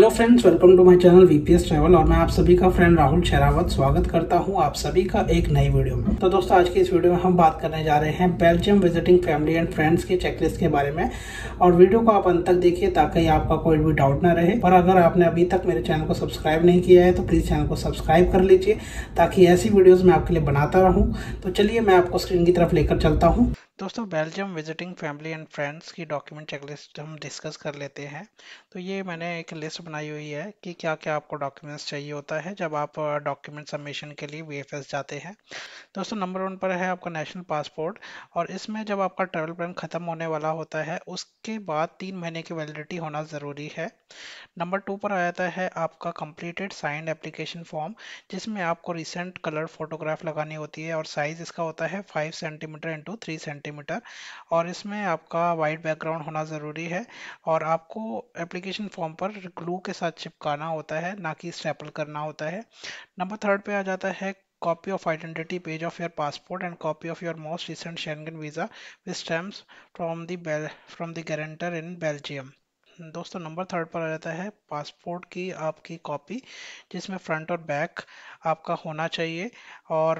Hello friends welcome to my channel VPS travel और मैं आप सभी का फ्रेंड राहुल शेरावत स्वागत करता हूं आप सभी का एक नई वीडियो में तो दोस्तों आज की इस वीडियो में हम बात करने जा रहे हैं Belgium visiting family and friends के चेकलिस्ट के बारे में और वीडियो को आप अंत तक देखिए ताकि आपका कोई भी डाउट ना रहे और अगर आपने अभी तक मेरे चैनल को सब्सक्राइब नहीं किया है तो प्लीज़ चैनल को सब्सक्राइब कर लीजिए ताकि ऐसी वीडियोज़ मैं आपके लिए बनाता रहूँ तो चलिए मैं आपको स्क्रीन की तरफ लेकर चलता हूँ दोस्तों Belgium visiting family and friends की डॉक्यूमेंट चेकलिस्ट हम डिस्कस कर लेते हैं तो ये मैंने एक लिस्ट बनाई हुई है कि क्या क्या आपको डॉक्यूमेंट्स चाहिए होता है जब आप डॉक्यूमेंट सबमिशन के लिए वी जाते हैं दोस्तों नंबर वन पर है आपका नेशनल पासपोर्ट और इसमें जब आपका ट्रैवल प्लान ख़त्म होने वाला होता है उसके बाद तीन महीने की वैलिडिटी होना ज़रूरी है नंबर टू पर आ जाता है आपका कंप्लीटेड साइंड एप्लीकेशन फॉर्म जिसमें आपको रिसेंट कलर फोटोग्राफ लगानी होती है और साइज़ इसका होता है five centimetre into three centimetre centimetre और इसमें आपका वाइट बैकग्राउंड होना ज़रूरी है और आपको एप्लीकेशन फॉर्म पर ग्लू के साथ चिपकाना होता है ना कि स्टेपल करना होता है नंबर थर्ड पे आ जाता है copy of identity page of your passport and copy of your most recent Schengen visa with stamps from the Bel from the guarantor in दोस्तों नंबर थर्ड पर आ जाता है पासपोर्ट की आपकी कॉपी जिसमें फ्रंट और बैक आपका होना चाहिए और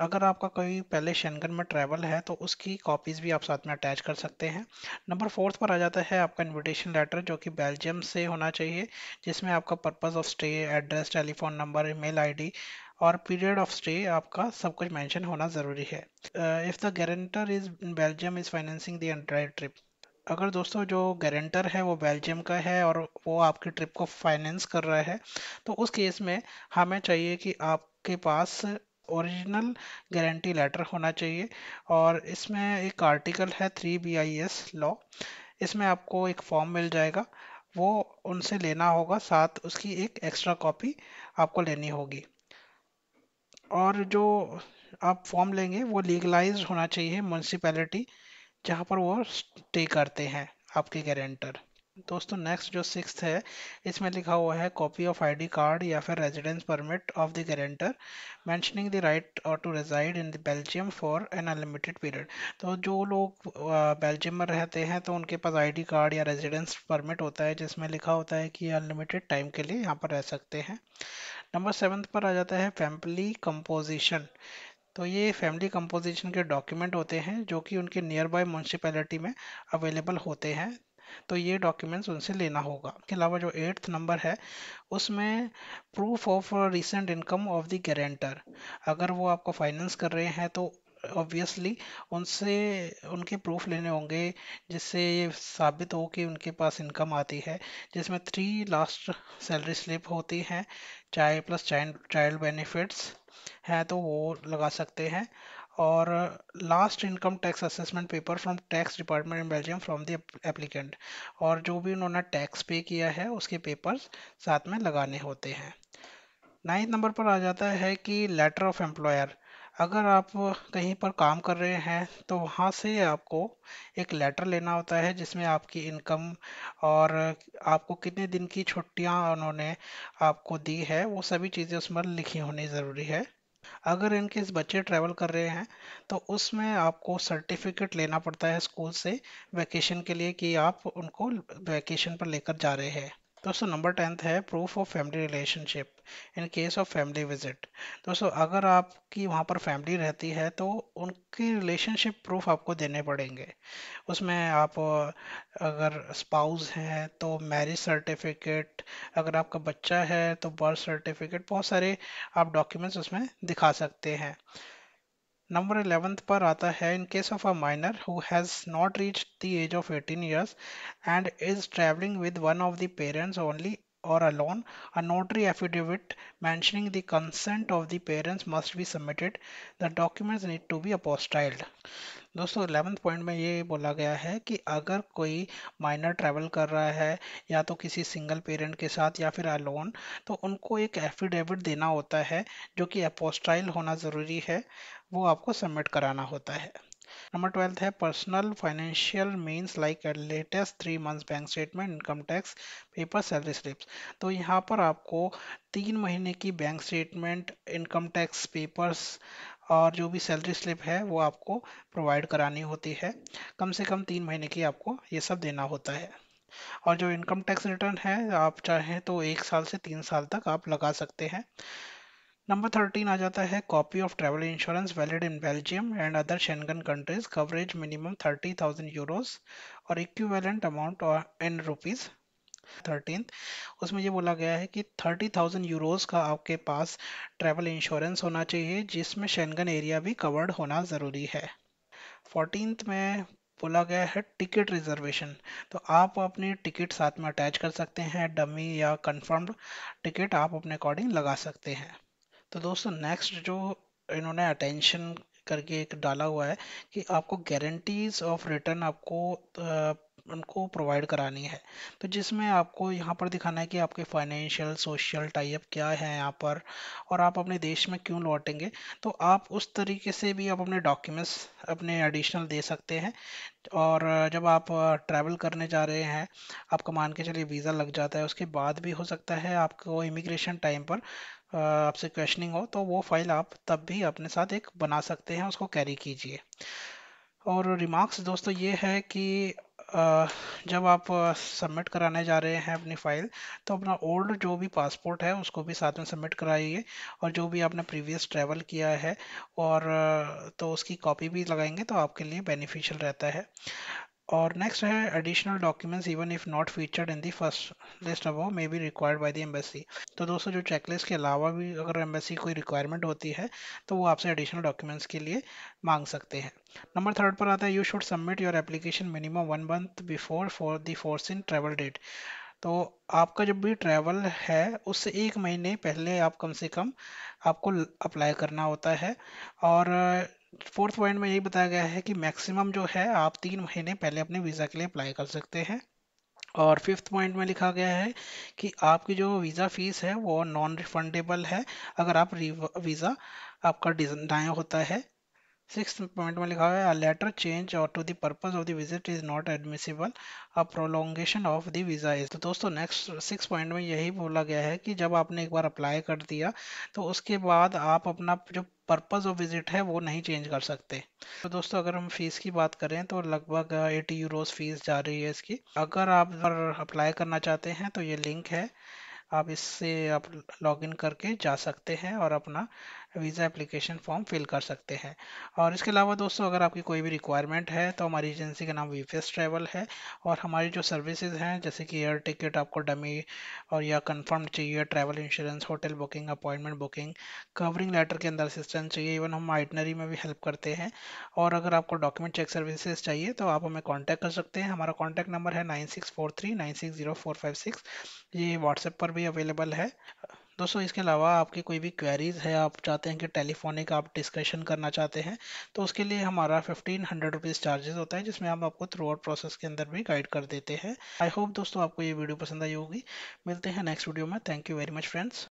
अगर आपका कोई पहले शेंगन में ट्रैवल है तो उसकी कॉपीज़ भी आप साथ में अटैच कर सकते हैं नंबर फोर्थ पर आ जाता है आपका इनविटेशन लेटर जो कि बेल्जियम से होना चाहिए जिसमें आपका purpose of stay address telephone number email ID और पीरियड ऑफ स्टे आपका सब कुछ मेंशन होना ज़रूरी है if the guarantor is Belgium is financing the entire trip अगर दोस्तों जो गारंटर है वो बेल्जियम का है और वो आपकी ट्रिप को फाइनेंस कर रहा है तो उस केस में हमें चाहिए कि आपके पास ओरिजिनल गारंटी लेटर होना चाहिए और इसमें एक आर्टिकल है three B I S law इसमें आपको एक फॉर्म मिल जाएगा वो उनसे लेना होगा साथ उसकी एक एक्स्ट्रा कॉपी आपको लेनी होगी और जो आप फॉर्म लेंगे वो लीगलाइज होना चाहिए म्यूनसिपैलिटी जहाँ पर वो स्टे करते हैं आपके गारंटर दोस्तों नेक्स्ट जो सिक्स है इसमें लिखा हुआ है कॉपी ऑफ आईडी कार्ड या फिर residence permit of the guarantor mentioning the right और to reside in the Belgium for an unlimited period तो जो लोग बेल्जियम uh, में रहते हैं तो उनके पास आईडी कार्ड या रेजिडेंस परमिट होता है जिसमें लिखा होता है कि अनलिमिटेड टाइम के लिए यहाँ पर रह सकते हैं नंबर सेवन्थ पर आ जाता है फैमिली कंपोजिशन तो ये फैमिली कंपोजिशन के डॉक्यूमेंट होते हैं जो कि उनके नियर बाय म्यूनसिपैलिटी में अवेलेबल होते हैं तो ये डॉक्यूमेंट्स उनसे लेना होगा इसके अलावा जो एट्थ नंबर है उसमें proof of recent income of the guarantor अगर वो आपको फाइनेंस कर रहे हैं तो ऑब्वियसली उनसे उनके प्रूफ लेने होंगे जिससे ये साबित हो कि उनके पास इनकम आती है जिसमें थ्री लास्ट सैलरी स्लिप होती हैं चाहे प्लस चाइल्ड चाइल्ड बेनिफिट्स हैं तो वो लगा सकते हैं और last income tax assessment paper from tax department in Belgium from the applicant और जो भी उन्होंने टैक्स पे किया है उसके पेपर्स साथ में लगाने होते हैं नाइन्थ नंबर पर आ जाता है कि लेटर ऑफ एम्प्लॉयर अगर आप कहीं पर काम कर रहे हैं तो वहाँ से आपको एक लेटर लेना होता है जिसमें आपकी इनकम और आपको कितने दिन की छुट्टियाँ उन्होंने आपको दी है वो सभी चीज़ें उसमें लिखी होनी ज़रूरी है अगर इनके बच्चे ट्रैवल कर रहे हैं तो उसमें आपको सर्टिफिकेट लेना पड़ता है स्कूल से वैकेशन के लिए कि आप उनको वैकेशन पर लेकर जा रहे हैं दोस्तों नंबर टेंथ है proof of family relationship in case of family visit दोस्तों अगर आपकी वहाँ पर फैमिली रहती है तो उनकी रिलेशनशिप प्रूफ आपको देने पड़ेंगे उसमें आप अगर स्पाउस हैं तो मैरिज सर्टिफिकेट अगर आपका बच्चा है तो बर्थ सर्टिफिकेट बहुत सारे आप डॉक्यूमेंट्स उसमें दिखा सकते हैं नंबर एलेवंथ पर आता है in case of a minor who has not reach the age of eighteen years and is travelling with one of the parents only और alone a notary affidavit mentioning the consent of the parents must be submitted the documents need to be apostilled दोस्तों eleventh point में ये बोला गया है कि अगर कोई माइनर ट्रैवल कर रहा है या तो किसी सिंगल पेरेंट के साथ या फिर अलोन तो उनको एक एफिडेविट देना होता है जो कि अपोस्टाइल होना ज़रूरी है वो आपको सबमिट कराना होता है नंबर ट्वेल्थ है personal financial means like at latest three months bank statement income tax paper salary slips तो यहाँ पर आपको तीन महीने की bank statement income tax papers और जो भी सैलरी स्लिप है वो आपको प्रोवाइड करानी होती है कम से कम तीन महीने की आपको ये सब देना होता है और जो इनकम टैक्स रिटर्न है आप चाहें तो एक साल से तीन साल तक आप लगा सकते हैं नंबर थर्टीन आ जाता है copy of travel insurance valid in Belgium and other Schengen countries coverage minimum thirty thousand euros और equivalent amount in rupees thirteen उसमें ये बोला गया है कि थर्टी थाउजेंड यूरोज़ का आपके पास ट्रैवल इंश्योरेंस होना चाहिए जिसमें शेंगन एरिया भी कवर्ड होना ज़रूरी है फोर्टीन में बोला गया है टिकट रिजर्वेशन तो आप अपनी टिकट साथ में अटैच कर सकते हैं डमी या कंफर्म्ड टिकट आप अपने अकॉर्डिंग लगा सकते हैं तो दोस्तों नेक्स्ट जो इन्होंने अटेंशन करके एक डाला हुआ है कि आपको गारंटीज ऑफ रिटर्न आपको उनको प्रोवाइड करानी है तो जिसमें आपको यहाँ पर दिखाना है कि आपके फाइनेंशियल सोशल टाइप क्या है यहाँ पर और आप अपने देश में क्यों लौटेंगे तो आप उस तरीके से भी आप अपने डॉक्यूमेंट्स अपने एडिशनल दे सकते हैं और जब आप ट्रैवल करने जा रहे हैं आपका मान के चलिए वीज़ा लग जाता है उसके बाद भी हो सकता है आपको इमिग्रेशन टाइम पर आपसे क्वेश्चनिंग हो तो वो फाइल आप तब भी अपने साथ एक बना सकते हैं उसको कैरी कीजिए और रिमार्क्स दोस्तों ये है कि जब आप सबमिट कराने जा रहे हैं अपनी फ़ाइल तो अपना ओल्ड जो भी पासपोर्ट है उसको भी साथ में सबमिट कराइए और जो भी आपने प्रीवियस ट्रैवल किया है और तो उसकी कॉपी भी लगाएंगे तो आपके लिए बेनिफिशियल रहता है Or next here, additional documents even if not featured in the first list above may be required by the embassy. तो दोस्तों जो checklist के अलावा भी अगर embassy कोई requirement होती है तो वो आपसे additional documents के लिए मांग सकते हैं नंबर थर्ड पर आता है you should submit your application minimum one month before for the force in travel date तो आपका जब भी ट्रैवल है उससे एक महीने पहले आप कम से कम आपको अप्लाई करना होता है और फोर्थ पॉइंट में यही बताया गया है कि मैक्सिमम जो है आप तीन महीने पहले अपने वीज़ा के लिए अप्लाई कर सकते हैं और फिफ्थ पॉइंट में लिखा गया है कि आपकी जो वीज़ा फीस है वो नॉन रिफंडेबल है अगर आप वीज़ा आपका डिजाइन होता है सिक्स पॉइंट में लिखा हुआ है लेटर चेंज और to the purpose of the visit is not admissible a prolongation of the visa is तो दोस्तों नेक्स्ट सिक्स पॉइंट में यही बोला गया है कि जब आपने एक बार अप्लाई कर दिया तो उसके बाद आप अपना जो पर्पज़ ऑफ विज़िट है वो नहीं चेंज कर सकते तो दोस्तों अगर हम फीस की बात करें तो लगभग एटी यूरोज फीस जा रही है इसकी अगर आप अप्लाई करना चाहते हैं तो ये लिंक है आप इससे आप लॉगिन करके जा सकते हैं और अपना वीज़ा एप्लीकेशन फॉर्म फिल कर सकते हैं और इसके अलावा दोस्तों अगर आपकी कोई भी रिक्वायरमेंट है तो हमारी एजेंसी का नाम वी ट्रैवल है और हमारी जो सर्विसेज हैं जैसे कि एयर टिकट आपको डमी और या कंफर्म चाहिए travel insurance hotel booking appointment booking covering letter के अंदर असिस्टेंस चाहिए इवन हम आइटनरी में भी हेल्प करते हैं और अगर आपको डॉक्यूमेंट चेक सर्विसेज चाहिए तो आप हमें कॉन्टैक्ट कर सकते हैं हमारा कॉन्टैक्ट नंबर है nine six four three nine six zero four five six ये व्हाट्सएप पर भी भी अवेलेबल है दोस्तों इसके अलावा आपकी कोई भी क्वेरीज है आप चाहते हैं कि टेलीफोनिक आप डिस्कशन करना चाहते हैं तो उसके लिए हमारा फिफ्टीन हंड्रेड रुपीज़ चार्जेस होता है जिसमें हम आपको थ्रू आउट प्रोसेस के अंदर भी गाइड कर देते हैं आई होप दोस्तों आपको ये वीडियो पसंद आई होगी मिलते हैं नेक्स्ट वीडियो में thank you very much friends